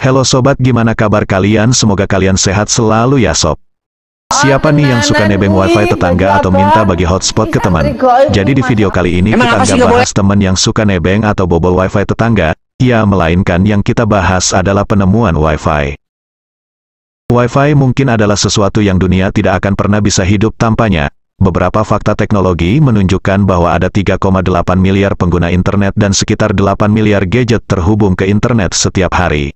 Halo sobat gimana kabar kalian semoga kalian sehat selalu ya sob Siapa nih yang suka nebeng wifi tetangga atau minta bagi hotspot ke teman Jadi di video kali ini kita nggak bahas teman yang suka nebeng atau bobol wifi tetangga Ya melainkan yang kita bahas adalah penemuan wifi Wifi mungkin adalah sesuatu yang dunia tidak akan pernah bisa hidup tanpanya, Beberapa fakta teknologi menunjukkan bahwa ada 3,8 miliar pengguna internet dan sekitar 8 miliar gadget terhubung ke internet setiap hari.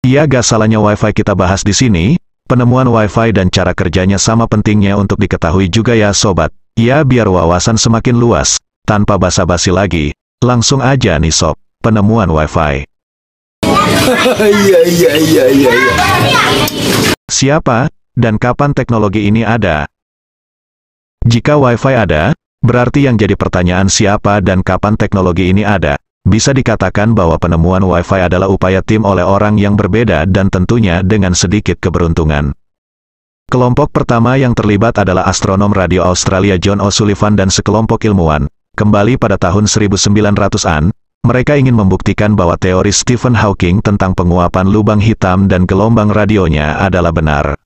Ya gak salahnya wi kita bahas di sini, penemuan WiFi dan cara kerjanya sama pentingnya untuk diketahui juga ya sobat. Ya biar wawasan semakin luas, tanpa basa-basi lagi, langsung aja nih sob, penemuan WiFi. Iya, iya, iya, Siapa, dan kapan teknologi ini ada, jika Wi-Fi ada, berarti yang jadi pertanyaan siapa dan kapan teknologi ini ada. Bisa dikatakan bahwa penemuan Wi-Fi adalah upaya tim oleh orang yang berbeda dan tentunya dengan sedikit keberuntungan. Kelompok pertama yang terlibat adalah astronom radio Australia John O'Sullivan dan sekelompok ilmuwan. Kembali pada tahun 1900-an, mereka ingin membuktikan bahwa teori Stephen Hawking tentang penguapan lubang hitam dan gelombang radionya adalah benar.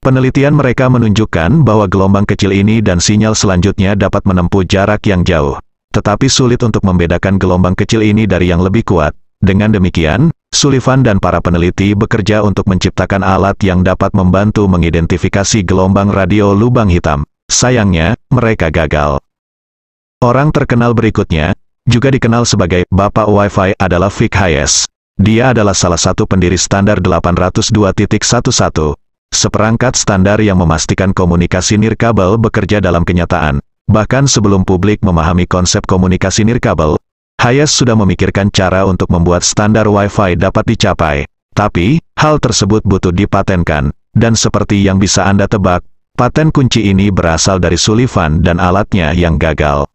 Penelitian mereka menunjukkan bahwa gelombang kecil ini dan sinyal selanjutnya dapat menempuh jarak yang jauh. Tetapi sulit untuk membedakan gelombang kecil ini dari yang lebih kuat. Dengan demikian, Sullivan dan para peneliti bekerja untuk menciptakan alat yang dapat membantu mengidentifikasi gelombang radio lubang hitam. Sayangnya, mereka gagal. Orang terkenal berikutnya, juga dikenal sebagai Bapak Wi-Fi adalah Vic Hayes. Dia adalah salah satu pendiri standar 802.11 Seperangkat standar yang memastikan komunikasi nirkabel bekerja dalam kenyataan, bahkan sebelum publik memahami konsep komunikasi nirkabel, Hayes sudah memikirkan cara untuk membuat standar Wi-Fi dapat dicapai. Tapi, hal tersebut butuh dipatenkan, dan seperti yang bisa Anda tebak, paten kunci ini berasal dari Sullivan dan alatnya yang gagal.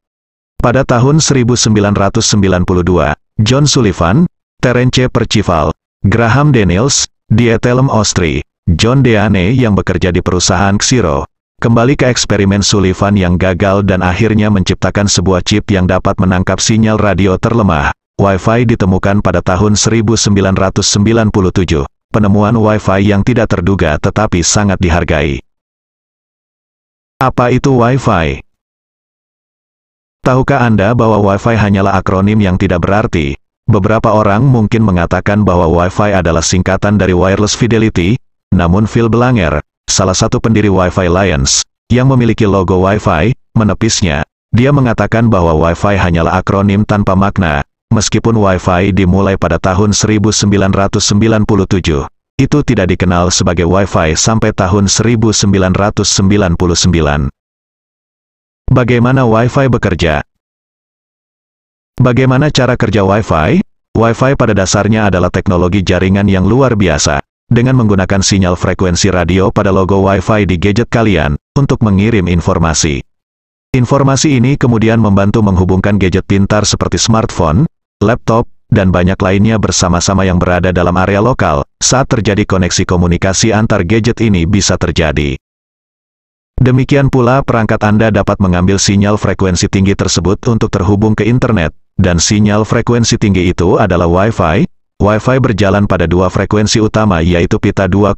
Pada tahun 1992, John Sullivan, Terence Percival, Graham Daniels, Dietelem Austria. John Deane yang bekerja di perusahaan Xero, kembali ke eksperimen Sullivan yang gagal dan akhirnya menciptakan sebuah chip yang dapat menangkap sinyal radio terlemah. Wi-Fi ditemukan pada tahun 1997, penemuan Wi-Fi yang tidak terduga tetapi sangat dihargai. Apa itu Wi-Fi? Tahukah Anda bahwa Wi-Fi hanyalah akronim yang tidak berarti, Beberapa orang mungkin mengatakan bahwa Wi-Fi adalah singkatan dari Wireless Fidelity, namun Phil Belanger, salah satu pendiri Wi-Fi Lions, yang memiliki logo Wi-Fi, menepisnya. Dia mengatakan bahwa Wi-Fi hanyalah akronim tanpa makna, meskipun Wi-Fi dimulai pada tahun 1997. Itu tidak dikenal sebagai Wi-Fi sampai tahun 1999. Bagaimana Wi-Fi bekerja? Bagaimana cara kerja Wi-Fi? Wi-Fi pada dasarnya adalah teknologi jaringan yang luar biasa, dengan menggunakan sinyal frekuensi radio pada logo Wi-Fi di gadget kalian untuk mengirim informasi. Informasi ini kemudian membantu menghubungkan gadget pintar seperti smartphone, laptop, dan banyak lainnya bersama-sama yang berada dalam area lokal saat terjadi koneksi komunikasi antar gadget ini bisa terjadi. Demikian pula perangkat Anda dapat mengambil sinyal frekuensi tinggi tersebut untuk terhubung ke internet, dan sinyal frekuensi tinggi itu adalah Wi-Fi, Wi-Fi berjalan pada dua frekuensi utama yaitu pita 2,4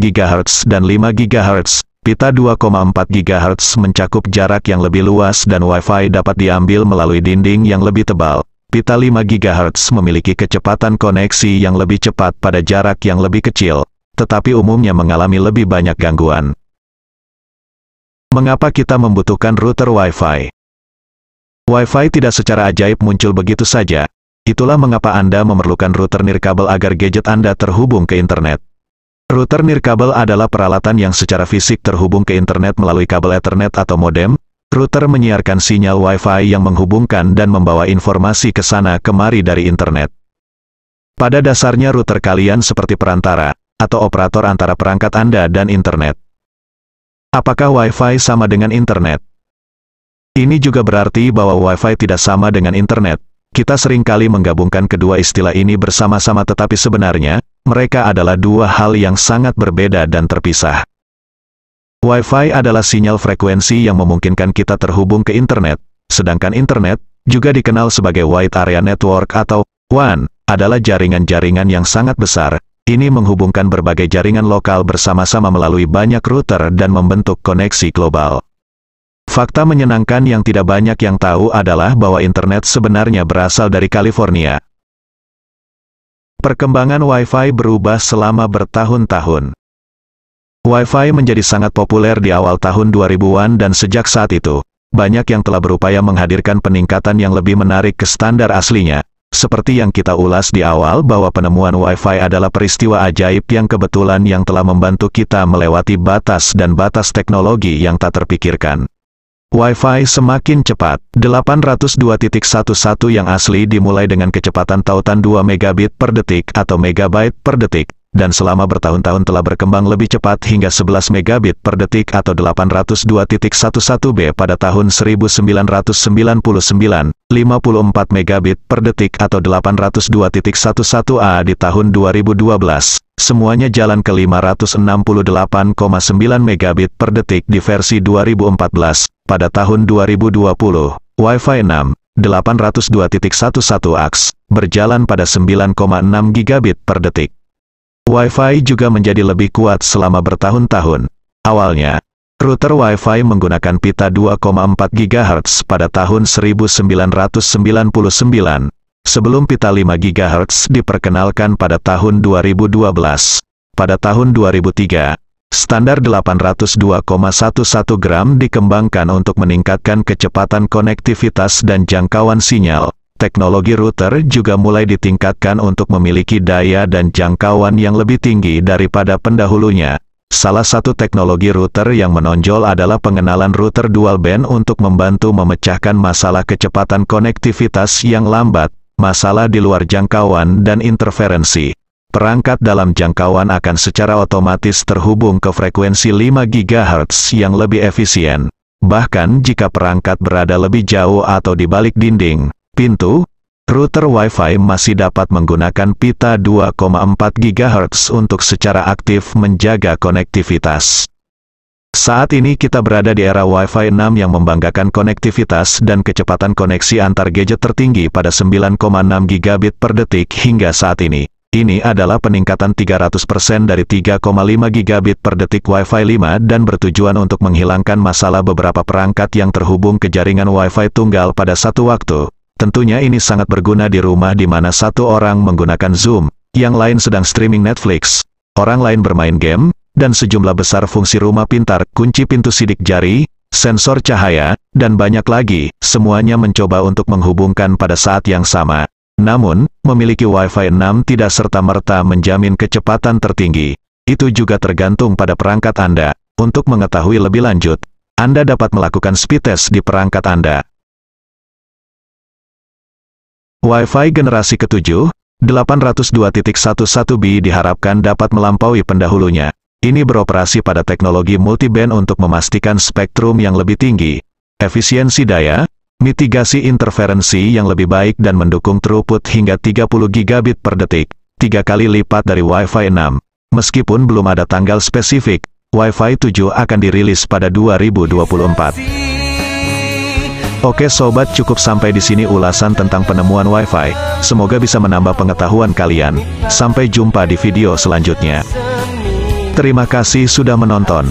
GHz dan 5 GHz. Pita 2,4 GHz mencakup jarak yang lebih luas dan Wi-Fi dapat diambil melalui dinding yang lebih tebal. Pita 5 GHz memiliki kecepatan koneksi yang lebih cepat pada jarak yang lebih kecil, tetapi umumnya mengalami lebih banyak gangguan. Mengapa kita membutuhkan router Wi-Fi? Wi-Fi tidak secara ajaib muncul begitu saja, Itulah mengapa Anda memerlukan router nirkabel agar gadget Anda terhubung ke internet. Router nirkabel adalah peralatan yang secara fisik terhubung ke internet melalui kabel Ethernet atau modem. Router menyiarkan sinyal Wi-Fi yang menghubungkan dan membawa informasi ke sana kemari dari internet. Pada dasarnya router kalian seperti perantara, atau operator antara perangkat Anda dan internet. Apakah Wi-Fi sama dengan internet? Ini juga berarti bahwa Wi-Fi tidak sama dengan internet, kita seringkali menggabungkan kedua istilah ini bersama-sama tetapi sebenarnya, mereka adalah dua hal yang sangat berbeda dan terpisah. Wi-Fi adalah sinyal frekuensi yang memungkinkan kita terhubung ke internet, sedangkan internet, juga dikenal sebagai Wide Area Network atau WAN, adalah jaringan-jaringan yang sangat besar, ini menghubungkan berbagai jaringan lokal bersama-sama melalui banyak router dan membentuk koneksi global. Fakta menyenangkan yang tidak banyak yang tahu adalah bahwa internet sebenarnya berasal dari California. Perkembangan Wi-Fi berubah selama bertahun-tahun. Wi-Fi menjadi sangat populer di awal tahun 2000-an dan sejak saat itu, banyak yang telah berupaya menghadirkan peningkatan yang lebih menarik ke standar aslinya. Seperti yang kita ulas di awal bahwa penemuan Wi-Fi adalah peristiwa ajaib yang kebetulan yang telah membantu kita melewati batas dan batas teknologi yang tak terpikirkan. Wi-Fi semakin cepat. 802.11 yang asli dimulai dengan kecepatan tautan 2 megabit per detik atau megabyte per detik, dan selama bertahun-tahun telah berkembang lebih cepat hingga 11 megabit per detik atau 802.11b pada tahun 1999, 54 megabit per detik atau 802.11a di tahun 2012. Semuanya jalan ke 568,9 megabit per detik di versi 2014, pada tahun 2020, Wi-Fi 6, 802.11 AX, berjalan pada 9,6 gigabit per detik. Wi-Fi juga menjadi lebih kuat selama bertahun-tahun. Awalnya, router Wi-Fi menggunakan pita 2,4 GHz pada tahun 1999, sebelum pita 5 GHz diperkenalkan pada tahun 2012. Pada tahun 2003, standar 802,11 gram dikembangkan untuk meningkatkan kecepatan konektivitas dan jangkauan sinyal. Teknologi router juga mulai ditingkatkan untuk memiliki daya dan jangkauan yang lebih tinggi daripada pendahulunya. Salah satu teknologi router yang menonjol adalah pengenalan router dual band untuk membantu memecahkan masalah kecepatan konektivitas yang lambat, masalah di luar jangkauan dan interferensi perangkat dalam jangkauan akan secara otomatis terhubung ke frekuensi 5 GHz yang lebih efisien. Bahkan jika perangkat berada lebih jauh atau di balik dinding, pintu, router Wi-Fi masih dapat menggunakan pita 2,4 GHz untuk secara aktif menjaga konektivitas. Saat ini kita berada di era Wi-Fi 6 yang membanggakan konektivitas dan kecepatan koneksi antar gadget tertinggi pada 9,6 gigabit per detik hingga saat ini. Ini adalah peningkatan 300% dari 3,5 gigabit per detik Wi-Fi 5 dan bertujuan untuk menghilangkan masalah beberapa perangkat yang terhubung ke jaringan Wi-Fi tunggal pada satu waktu. Tentunya ini sangat berguna di rumah di mana satu orang menggunakan Zoom, yang lain sedang streaming Netflix, orang lain bermain game, dan sejumlah besar fungsi rumah pintar, kunci pintu sidik jari, sensor cahaya, dan banyak lagi, semuanya mencoba untuk menghubungkan pada saat yang sama. Namun, memiliki Wi-Fi 6 tidak serta-merta menjamin kecepatan tertinggi. Itu juga tergantung pada perangkat Anda. Untuk mengetahui lebih lanjut, Anda dapat melakukan speed test di perangkat Anda. Wi-Fi generasi ke-7, 802.11b diharapkan dapat melampaui pendahulunya. Ini beroperasi pada teknologi multiband untuk memastikan spektrum yang lebih tinggi, efisiensi daya, mitigasi interferensi yang lebih baik dan mendukung throughput hingga 30 gigabit per detik, tiga kali lipat dari Wi-Fi 6. Meskipun belum ada tanggal spesifik, Wi-Fi 7 akan dirilis pada 2024. Oke sobat cukup sampai di sini ulasan tentang penemuan Wi-Fi. Semoga bisa menambah pengetahuan kalian. Sampai jumpa di video selanjutnya. Terima kasih sudah menonton.